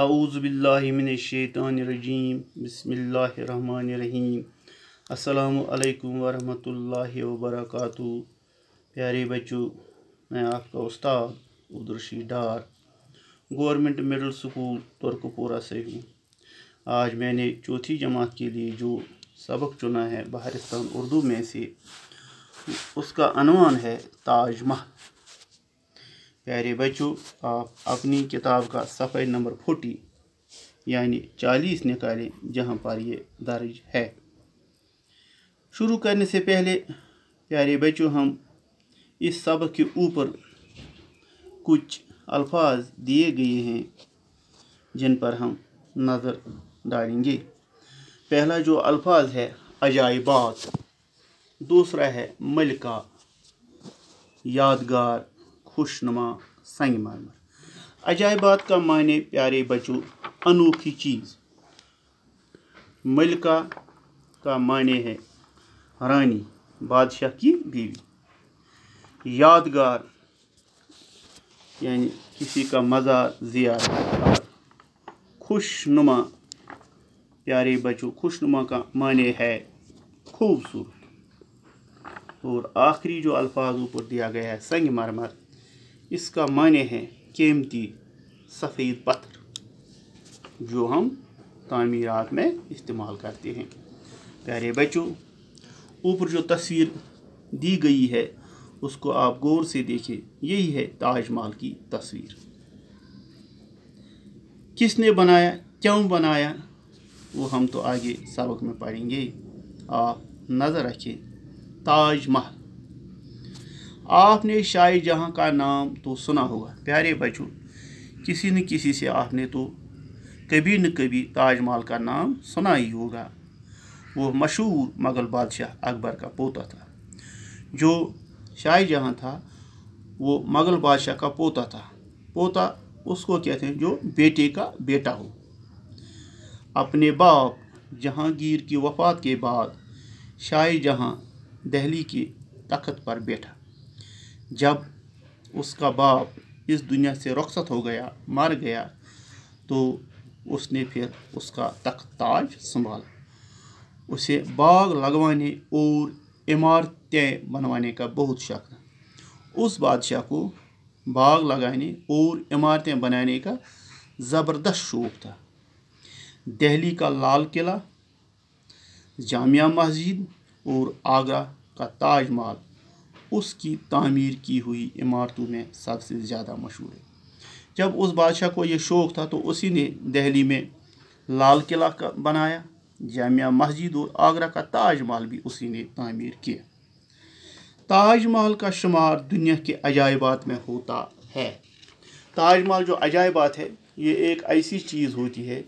आऊज़बिल्लिमिनशैतरजीम बसमीम अल्लाम वरहमतुल्लाहि वर्क प्यारे बच्चों मैं आपका उस्ताद Udarshi Dar government middle school Turkpora से हूँ आज मैंने चौथी जमात के लिए जो सबक चुना है बहरिस्तान उर्दू में से उसका अनवान है ताजमह प्यारे बच्चों आप अपनी किताब का सफ़े नंबर फोटी यानी चालीस निकालें जहाँ पर ये दर्ज है शुरू करने से पहले प्यारे बच्चों हम इस सबक के ऊपर कुछ अल्फाज दिए गए हैं जिन पर हम नज़र डालेंगे पहला जो अल्फाज है अजायबात दूसरा है मलका यादगार खुशनुमा संग मरमर अजायबात का मायने प्यारे बच्चों अनोखी चीज़ मलिका का मायने है रानी बादशाह की बीवी यादगार यानी किसी का मज़ा जियार खुशनुमा प्यारे बच्चों खुशनुमा का माने है खूबसूरत और आखिरी जो अल्फाज ऊपर दिया गया है संग मरमर इसका मायने है कीमती सफ़ेद पत्थर जो हम तमीरत में इस्तेमाल करते हैं प्यारे बच्चों ऊपर जो तस्वीर दी गई है उसको आप गौर से देखें यही है ताजमहल की तस्वीर किसने बनाया क्यों बनाया वो हम तो आगे सबक में पढ़ेंगे आप नज़र रखें ताजमहल आपने शाह जहाँ का नाम तो सुना होगा प्यारे बच्चों किसी न किसी से आपने तो कभी न कभी ताजमहल का नाम सुना ही होगा वो मशहूर मुग़ल बादशाह अकबर का पोता था जो शाहजहाँ था वो मुग़ल बादशाह का पोता था पोता उसको कहते हैं जो बेटे का बेटा हो अपने बाप जहांगीर की वफ़ात के बाद शाहजहाँ दहली के तख्त पर बैठा जब उसका बाप इस दुनिया से रख्सत हो गया मर गया तो उसने फिर उसका तख्त ताज संभाला उसे बाग लगवाने और इमारतें बनवाने का बहुत शौक था उस बादशाह को बाग लगाने और इमारतें बनाने का ज़बरदस्त शौक था दिल्ली का लाल किला जामिया मस्जिद और आगरा का ताजमहल उसकी तामीर की हुई इमारतों में सबसे ज़्यादा मशहूर है जब उस बादशाह को ये शौक़ था तो उसी ने दहली में लाल किला का बनाया जामिया मस्जिद और आगरा का ताजमहल भी उसी ने तामीर किया ताजमहल का शुमार दुनिया के अजायबात में होता है ताजमहल जो अजायबात है ये एक ऐसी चीज़ होती है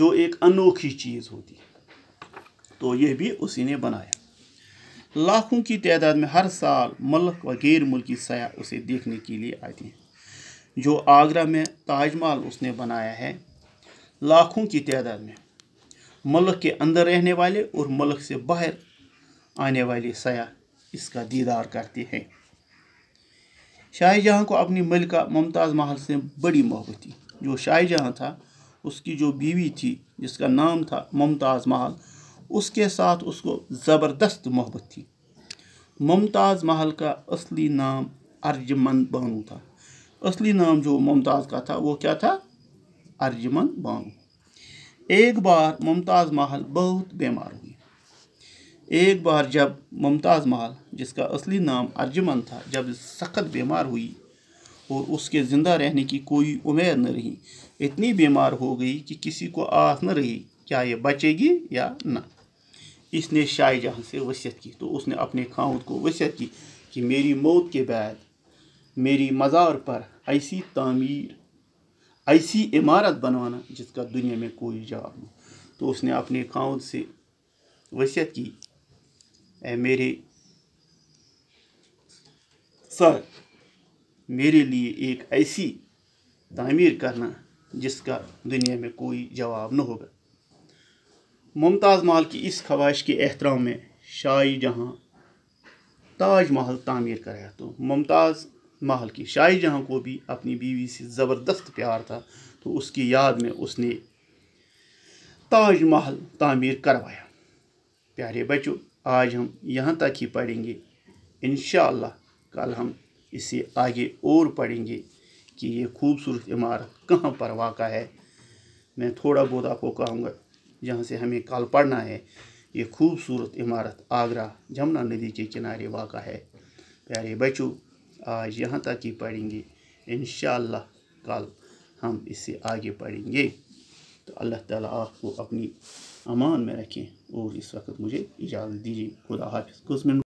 जो एक अनोखी चीज़ होती है तो ये भी उसी ने बनाया लाखों की तादाद में हर साल मलक व गैर मुल्की सयाह उसे देखने के लिए आते हैं जो आगरा में ताजमहल उसने बनाया है लाखों की तादाद में मलक के अंदर रहने वाले और मलक से बाहर आने वाले सयाह इसका दीदार करते हैं शाहजहाँ को अपनी मलिका मुमताज़ महल से बड़ी मोहब्बत थी जो शाहजहाँ था उसकी जो बीवी थी जिसका नाम था मुमताज़ महल उसके साथ उसको ज़बरदस्त मोहब्बत थी मुमताज़ महल का असली नाम अर्जमन बानू था असली नाम जो मुमताज़ का था वो क्या था अर्जमन बानू एक बार मुमताज़ महल बहुत बीमार हुई एक बार जब मुमताज़ महल जिसका असली नाम अर्जमन था जब सख्त बीमार हुई और उसके ज़िंदा रहने की कोई उम्मीद न रही इतनी बीमार हो गई कि किसी को आस न रही क्या ये बचेगी या ना इसने शाह जहाँ से वसीयत की तो उसने अपने खाउंद को वसीयत की कि मेरी मौत के बाद मेरी मज़ार पर ऐसी तामीर ऐसी इमारत बनवाना जिसका दुनिया में कोई जवाब नहीं तो उसने अपने खाऊ से वसीयत की ए मेरे सर मेरे लिए एक ऐसी तामीर करना जिसका दुनिया में कोई जवाब न होगा मुमताज़ महल की इस ख्वाहिश के एहतराम में शाही जहाँ ताज महल तामीर कराया तो मुमताज़ महल की शाही जहाँ को भी अपनी बीवी से ज़बरदस्त प्यार था तो उसकी याद में उसने ताज महल तामीर करवाया प्यारे बच्चों आज हम यहाँ तक ही पढ़ेंगे इन कल हम इसे आगे और पढ़ेंगे कि ये खूबसूरत इमारत कहाँ पर वाक़ है मैं थोड़ा बहुत आपको कहूँगा जहाँ से हमें कल पढ़ना है ये खूबसूरत इमारत आगरा जमुना नदी के किनारे वाक़ है प्यारे बच्चों आज यहाँ तक ही पढ़ेंगे इन कल हम इससे आगे पढ़ेंगे तो अल्लाह ताला आपको अपनी अमान में रखें और इस वक्त मुझे इजाज़त दीजिए खुदा हाफिज़ कुछ